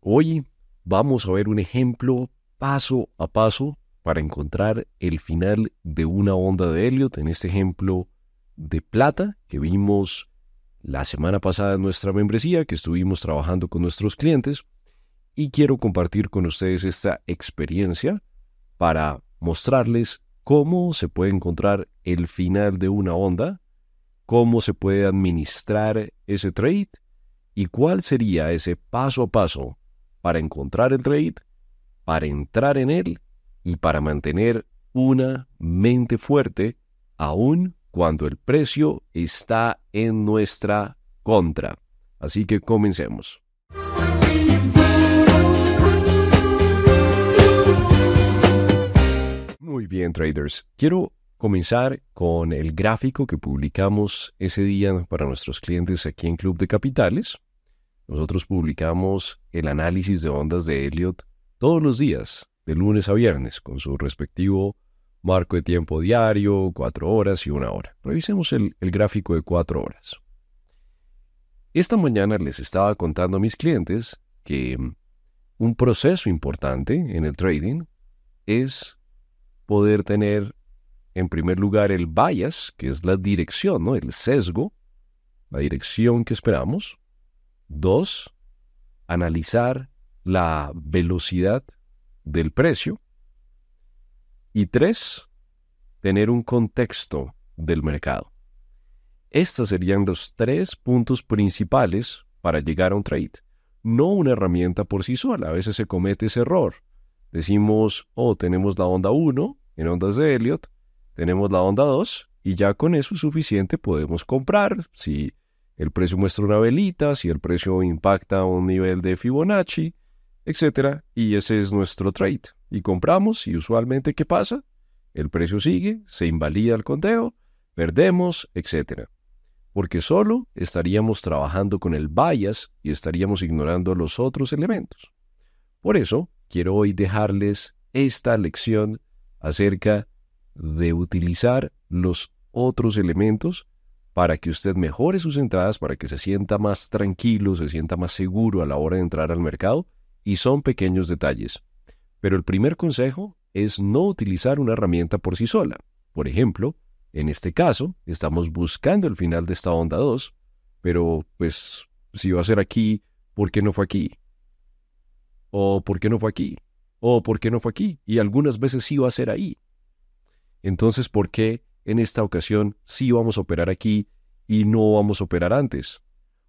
hoy vamos a ver un ejemplo paso a paso para encontrar el final de una onda de Elliot, en este ejemplo de plata que vimos la semana pasada en nuestra membresía, que estuvimos trabajando con nuestros clientes, y quiero compartir con ustedes esta experiencia para mostrarles cómo se puede encontrar el final de una onda, cómo se puede administrar ese trade y cuál sería ese paso a paso para encontrar el trade, para entrar en él y para mantener una mente fuerte aun cuando el precio está en nuestra contra. Así que comencemos. Muy bien, traders. Quiero comenzar con el gráfico que publicamos ese día para nuestros clientes aquí en Club de Capitales. Nosotros publicamos el análisis de ondas de Elliot todos los días, de lunes a viernes, con su respectivo marco de tiempo diario, cuatro horas y una hora. Revisemos el, el gráfico de cuatro horas. Esta mañana les estaba contando a mis clientes que un proceso importante en el trading es poder tener en primer lugar, el bias, que es la dirección, ¿no? el sesgo, la dirección que esperamos. Dos, analizar la velocidad del precio. Y tres, tener un contexto del mercado. Estos serían los tres puntos principales para llegar a un trade. No una herramienta por sí sola, a veces se comete ese error. Decimos, oh, tenemos la onda 1 en ondas de Elliot, tenemos la onda 2 y ya con eso suficiente podemos comprar. Si el precio muestra una velita, si el precio impacta un nivel de Fibonacci, etc. Y ese es nuestro trade. Y compramos y usualmente ¿qué pasa? El precio sigue, se invalida el conteo, perdemos, etc. Porque solo estaríamos trabajando con el bias y estaríamos ignorando los otros elementos. Por eso, quiero hoy dejarles esta lección acerca de de utilizar los otros elementos para que usted mejore sus entradas, para que se sienta más tranquilo, se sienta más seguro a la hora de entrar al mercado, y son pequeños detalles. Pero el primer consejo es no utilizar una herramienta por sí sola. Por ejemplo, en este caso, estamos buscando el final de esta onda 2, pero pues si va a ser aquí, ¿por qué no fue aquí? ¿O por qué no fue aquí? ¿O por qué no fue aquí? Y algunas veces sí va a ser ahí. Entonces, ¿por qué en esta ocasión sí vamos a operar aquí y no vamos a operar antes?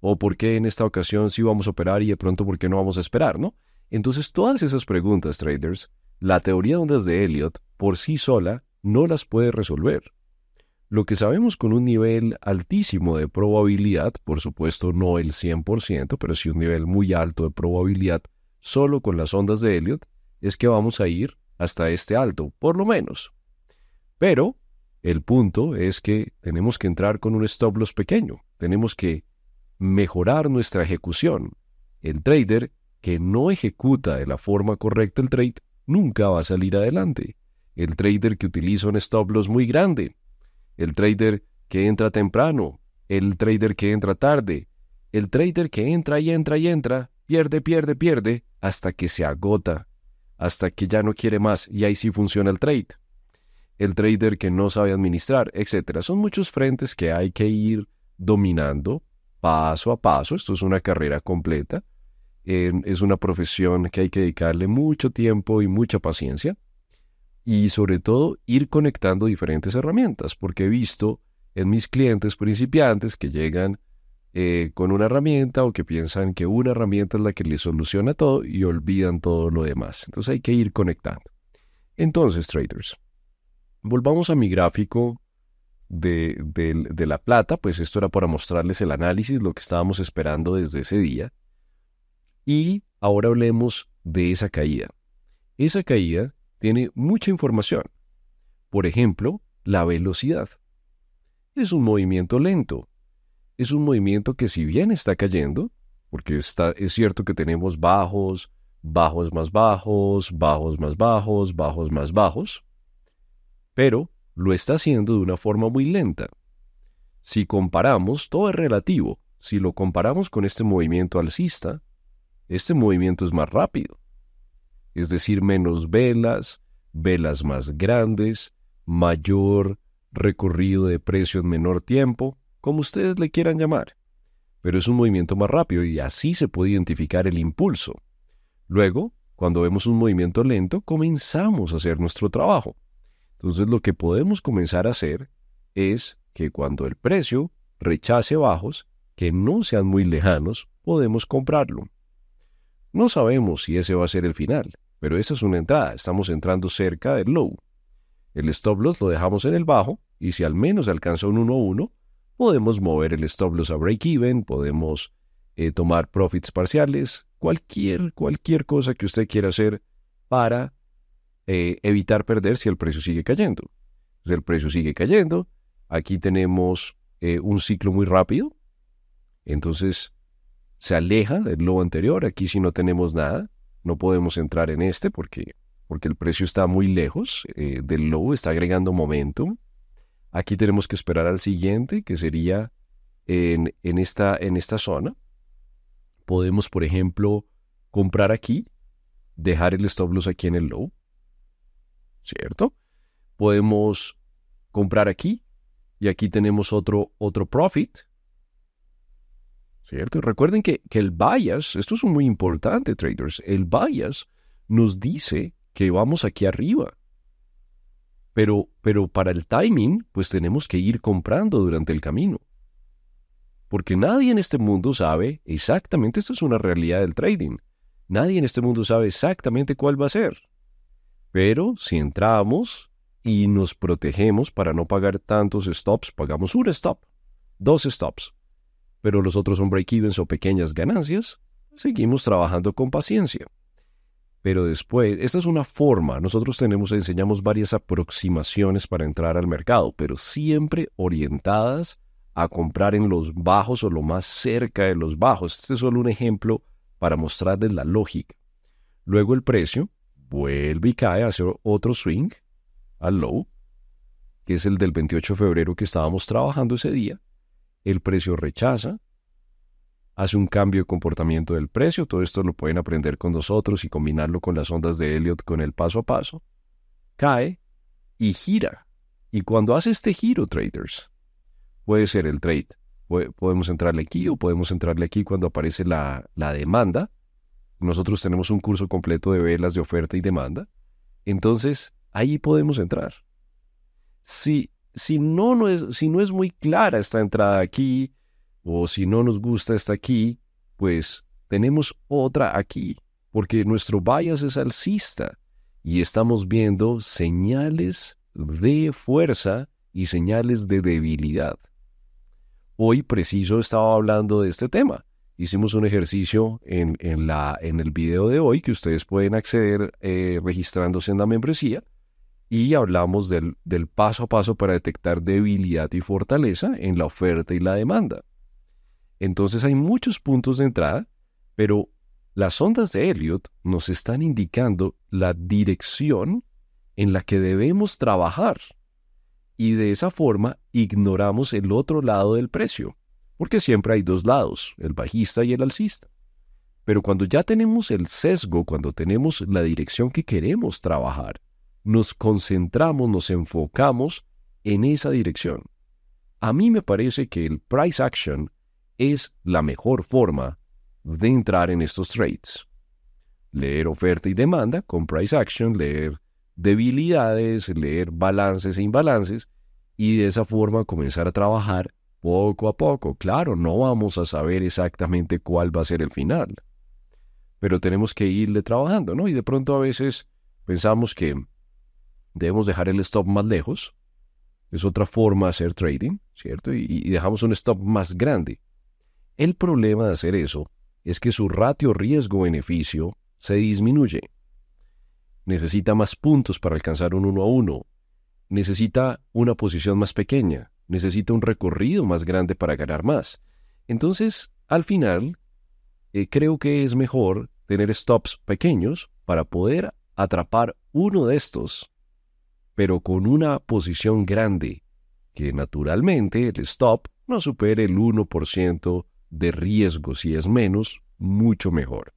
¿O por qué en esta ocasión sí vamos a operar y de pronto por qué no vamos a esperar, no? Entonces, todas esas preguntas, traders, la teoría de ondas de Elliot por sí sola no las puede resolver. Lo que sabemos con un nivel altísimo de probabilidad, por supuesto no el 100%, pero sí un nivel muy alto de probabilidad, solo con las ondas de Elliot, es que vamos a ir hasta este alto, por lo menos. Pero el punto es que tenemos que entrar con un stop loss pequeño, tenemos que mejorar nuestra ejecución. El trader que no ejecuta de la forma correcta el trade nunca va a salir adelante. El trader que utiliza un stop loss muy grande, el trader que entra temprano, el trader que entra tarde, el trader que entra y entra y entra, pierde, pierde, pierde, hasta que se agota, hasta que ya no quiere más y ahí sí funciona el trade el trader que no sabe administrar, etcétera. Son muchos frentes que hay que ir dominando paso a paso. Esto es una carrera completa. es una profesión que hay que dedicarle mucho tiempo y mucha paciencia. Y sobre todo ir conectando diferentes herramientas, porque he visto en mis clientes principiantes que llegan eh, con una herramienta o que piensan que una herramienta es la que les soluciona todo y olvidan todo lo demás. Entonces hay que ir conectando. Entonces, traders, Volvamos a mi gráfico de, la plata, pues esto era para mostrarles el análisis, lo que estábamos esperando desde ese día. Y ahora hablemos de esa caída. Esa caída tiene mucha información. Por ejemplo, la velocidad. Es un movimiento lento. Es un movimiento que si bien está cayendo, porque está, es cierto que tenemos bajos, bajos más bajos, bajos más bajos, bajos más bajos, pero lo está haciendo de una forma muy lenta. Si comparamos, todo es relativo, si lo comparamos con este movimiento alcista, este movimiento es más rápido. Es decir, menos velas, velas más grandes, mayor recorrido de precio en menor tiempo, como ustedes le quieran llamar. Pero es un movimiento más rápido y así se puede identificar el impulso. Luego, cuando vemos un movimiento lento, comenzamos a hacer nuestro trabajo. Entonces lo que podemos comenzar a hacer es que cuando el precio rechace bajos, que no sean muy lejanos, podemos comprarlo. No sabemos si ese va a ser el final, pero esa es una entrada, estamos entrando cerca del low. El stop loss lo dejamos en el bajo y si al menos alcanza un 1-1, podemos mover el stop loss a break even, podemos eh, tomar profits parciales, cualquier, cualquier cosa que usted quiera hacer para eh, evitar perder si el precio sigue cayendo. Si el precio sigue cayendo. Aquí tenemos eh, un ciclo muy rápido. Entonces se aleja del lobo anterior. Aquí si no tenemos nada, no podemos entrar en este porque, porque el precio está muy lejos eh, del lobo, está agregando momentum. Aquí tenemos que esperar al siguiente, que sería en, en, esta, en esta zona. Podemos, por ejemplo, comprar aquí, dejar el stop loss aquí en el low ¿cierto? Podemos comprar aquí y aquí tenemos otro, otro profit, ¿cierto? recuerden que, que el bias, esto es muy importante, traders, el bias nos dice que vamos aquí arriba. Pero, pero para el timing, pues tenemos que ir comprando durante el camino. Porque nadie en este mundo sabe exactamente, esta es una realidad del trading, nadie en este mundo sabe exactamente cuál va a ser. Pero si entramos y nos protegemos para no pagar tantos stops, pagamos un stop, dos stops. Pero los otros son break-evens o pequeñas ganancias, seguimos trabajando con paciencia. Pero después, esta es una forma, nosotros tenemos, enseñamos varias aproximaciones para entrar al mercado, pero siempre orientadas a comprar en los bajos o lo más cerca de los bajos. Este es solo un ejemplo para mostrarles la lógica. Luego el precio, vuelve y cae a hacer otro swing al low, que es el del 28 de febrero que estábamos trabajando ese día. El precio rechaza, hace un cambio de comportamiento del precio. Todo esto lo pueden aprender con nosotros y combinarlo con las ondas de Elliot con el paso a paso. Cae y gira. Y cuando hace este giro, traders, puede ser el trade. Podemos entrarle aquí o podemos entrarle aquí cuando aparece la, la demanda nosotros tenemos un curso completo de velas de oferta y demanda. Entonces, ahí podemos entrar. Si, si, no, no es, si no es muy clara esta entrada aquí, o si no nos gusta esta aquí, pues tenemos otra aquí, porque nuestro bias es alcista y estamos viendo señales de fuerza y señales de debilidad. Hoy preciso estaba hablando de este tema hicimos un ejercicio en, la, en el video de hoy que ustedes pueden acceder eh, registrándose en la membresía y hablamos del, del, paso a paso para detectar debilidad y fortaleza en la oferta y la demanda. Entonces hay muchos puntos de entrada, pero las ondas de Elliot nos están indicando la dirección en la que debemos trabajar y de esa forma ignoramos el otro lado del precio porque siempre hay dos lados, el bajista y el alcista. Pero cuando ya tenemos el sesgo, cuando tenemos la dirección que queremos trabajar, nos concentramos, nos enfocamos en esa dirección. A mí me parece que el price action es la mejor forma de entrar en estos trades. Leer oferta y demanda con price action, leer debilidades, leer balances e imbalances y de esa forma comenzar a trabajar poco a poco. Claro, no vamos a saber exactamente cuál va a ser el final, pero tenemos que irle trabajando, ¿no? Y de pronto a veces pensamos que debemos dejar el stop más lejos, es otra forma de hacer trading, ¿cierto? Y, dejamos un stop más grande. El problema de hacer eso es que su ratio riesgo-beneficio se disminuye. Necesita más puntos para alcanzar un 1 a 1. Necesita una posición más pequeña necesita un recorrido más grande para ganar más. Entonces, al final, eh, creo que es mejor tener stops pequeños para poder atrapar uno de estos, pero con una posición grande, que naturalmente el stop no supere el 1% de riesgo, si es menos, mucho mejor.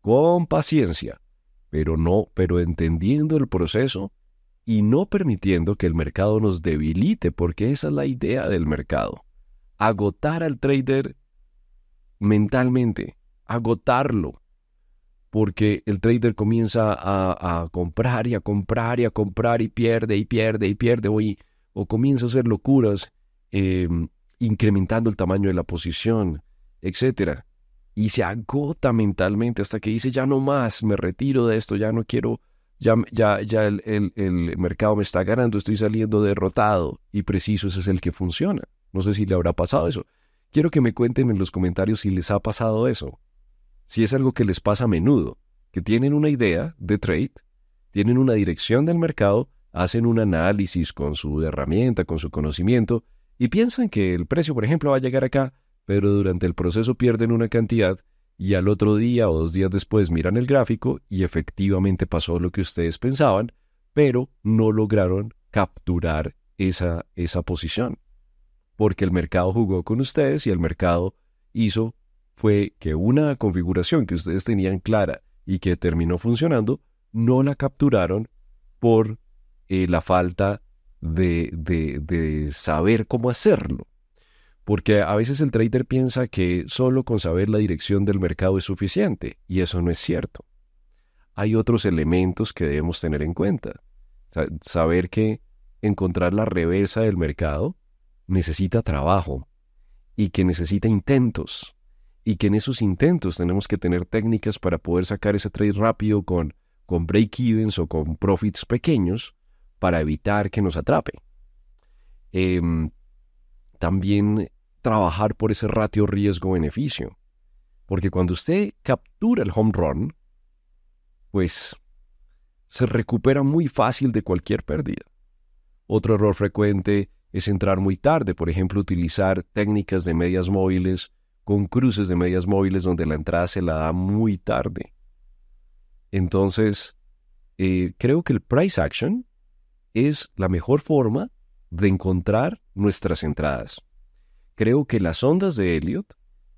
Con paciencia, pero no, pero entendiendo el proceso y no permitiendo que el mercado nos debilite, porque esa es la idea del mercado. Agotar al trader mentalmente, agotarlo, porque el trader comienza a, comprar y a comprar y a comprar y pierde y pierde y pierde o, o comienza a hacer locuras em, incrementando el tamaño de la posición, etcétera Y se agota mentalmente hasta que dice, ya no más, me retiro de esto, ya no quiero ya, ya, ya el, el, mercado me está ganando, estoy saliendo derrotado y preciso, ese es el que funciona. No sé si le habrá pasado eso. Quiero que me cuenten en los comentarios si les ha pasado eso, si es algo que les pasa a menudo, que tienen una idea de trade, tienen una dirección del mercado, hacen un análisis con su herramienta, con su conocimiento, y piensan que el precio, por ejemplo, va a llegar acá, pero durante el proceso pierden una cantidad y al otro día o dos días después miran el gráfico y efectivamente pasó lo que ustedes pensaban, pero no lograron capturar esa, esa posición. Porque el mercado jugó con ustedes y el mercado hizo fue que una configuración que ustedes tenían clara y que terminó funcionando, no la capturaron por eh, la falta de, de, de saber cómo hacerlo. Porque a veces el trader piensa que solo con saber la dirección del mercado es suficiente, y eso no es cierto. Hay otros elementos que debemos tener en cuenta. Saber que encontrar la reversa del mercado necesita trabajo y que necesita intentos y que en esos intentos tenemos que tener técnicas para poder sacar ese trade rápido con, con break-evens o con profits pequeños para evitar que nos atrape. Em, también trabajar por ese ratio riesgo-beneficio. Porque cuando usted captura el home run, pues se recupera muy fácil de cualquier pérdida. Otro error frecuente es entrar muy tarde, por ejemplo, utilizar técnicas de medias móviles con cruces de medias móviles donde la entrada se la da muy tarde. Entonces, eh, creo que el price action es la mejor forma de encontrar nuestras entradas. Creo que las ondas de Elliot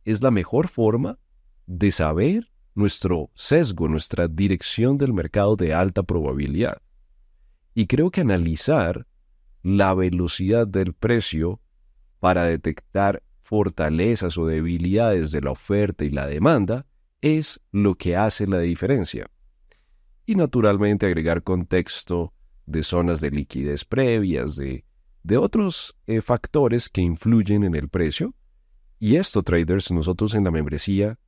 es la mejor forma de saber nuestro sesgo, nuestra dirección del mercado de alta probabilidad. Y creo que analizar la velocidad del precio para detectar fortalezas o debilidades de la oferta y la demanda es lo que hace la diferencia. Y naturalmente agregar contexto de zonas de liquidez previas, de de otros eh, factores que influyen en el precio. Y esto, traders, nosotros en la membresía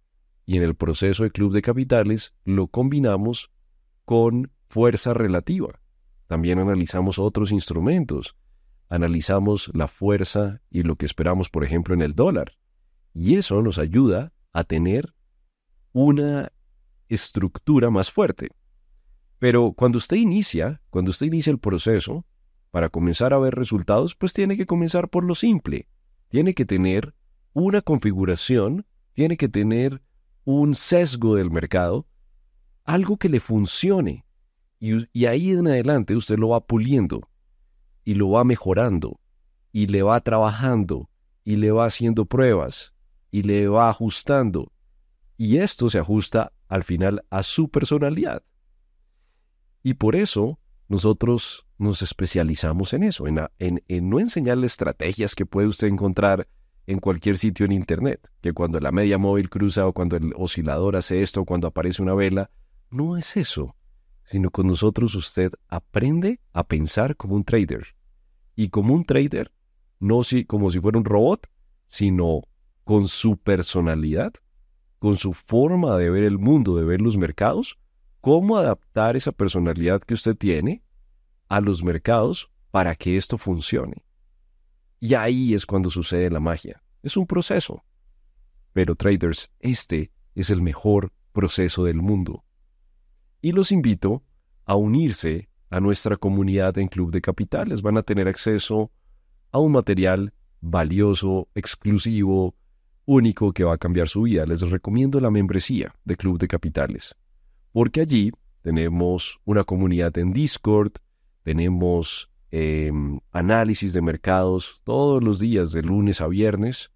y en el proceso de Club de Capitales lo combinamos con fuerza relativa. También analizamos otros instrumentos. Analizamos la fuerza y lo que esperamos, por ejemplo, en el dólar. Y eso nos ayuda a tener una estructura más fuerte. Pero cuando usted inicia, cuando usted inicia el proceso, para comenzar a ver resultados, pues tiene que comenzar por lo simple. Tiene que tener una configuración, tiene que tener un sesgo del mercado, algo que le funcione. Y, ahí en adelante usted lo va puliendo y lo va mejorando y le va trabajando y le va haciendo pruebas y le va ajustando. Y esto se ajusta al final a su personalidad. Y por eso nosotros nos especializamos en eso, en, no enseñarle estrategias que puede usted encontrar en cualquier sitio en Internet, que cuando la media móvil cruza o cuando el oscilador hace esto o cuando aparece una vela, no es eso, sino con nosotros usted aprende a pensar como un trader. Y como un trader, no como si fuera un robot, sino con su personalidad, con su forma de ver el mundo, de ver los mercados, cómo adaptar esa personalidad que usted tiene a los mercados para que esto funcione. Y ahí es cuando sucede la magia. Es un proceso. Pero traders, este es el mejor proceso del mundo. Y los invito a unirse a nuestra comunidad en Club de Capitales. Van a tener acceso a un material valioso, exclusivo, único que va a cambiar su vida. Les recomiendo la membresía de Club de Capitales porque allí tenemos una comunidad en Discord, tenemos em, análisis de mercados todos los días, de lunes a viernes,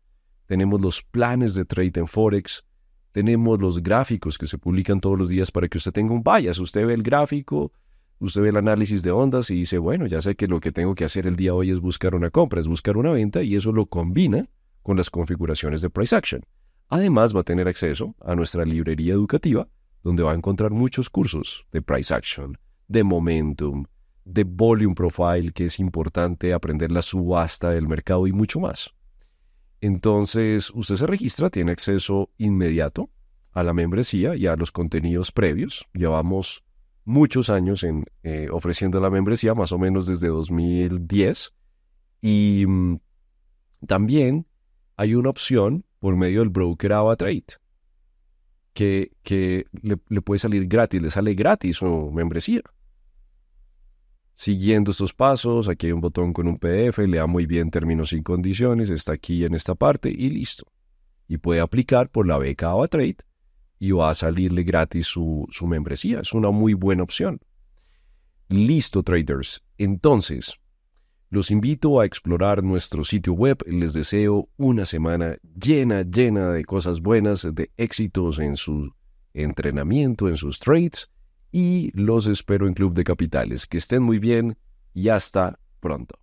tenemos los planes de trade en Forex, tenemos los gráficos que se publican todos los días para que usted tenga un bias. Usted ve el gráfico, usted ve el análisis de ondas y dice, bueno, ya sé que lo que tengo que hacer el día hoy es buscar una compra, es buscar una venta y eso lo combina con las configuraciones de price action. Además va a tener acceso a nuestra librería educativa donde va a encontrar muchos cursos de price action, de momentum, de volume profile, que es importante aprender la subasta del mercado y mucho más. Entonces, usted se registra, tiene acceso inmediato a la membresía y a los contenidos previos. Llevamos muchos años en, eh, ofreciendo la membresía, más o menos desde 2010. Y mm, también hay una opción por medio del broker AvaTrade que, le, puede salir gratis, le sale gratis su membresía. Siguiendo estos pasos, aquí hay un botón con un PDF, lea muy bien términos y condiciones, está aquí en esta parte y listo. Y puede aplicar por la beca AvaTrade y va a salirle gratis su, su membresía. Es una muy buena opción. Listo, traders. Entonces, los invito a explorar nuestro sitio web. Les deseo una semana llena, llena de cosas buenas, de éxitos en su entrenamiento, en sus trades. Y los espero en Club de Capitales. Que estén muy bien y hasta pronto.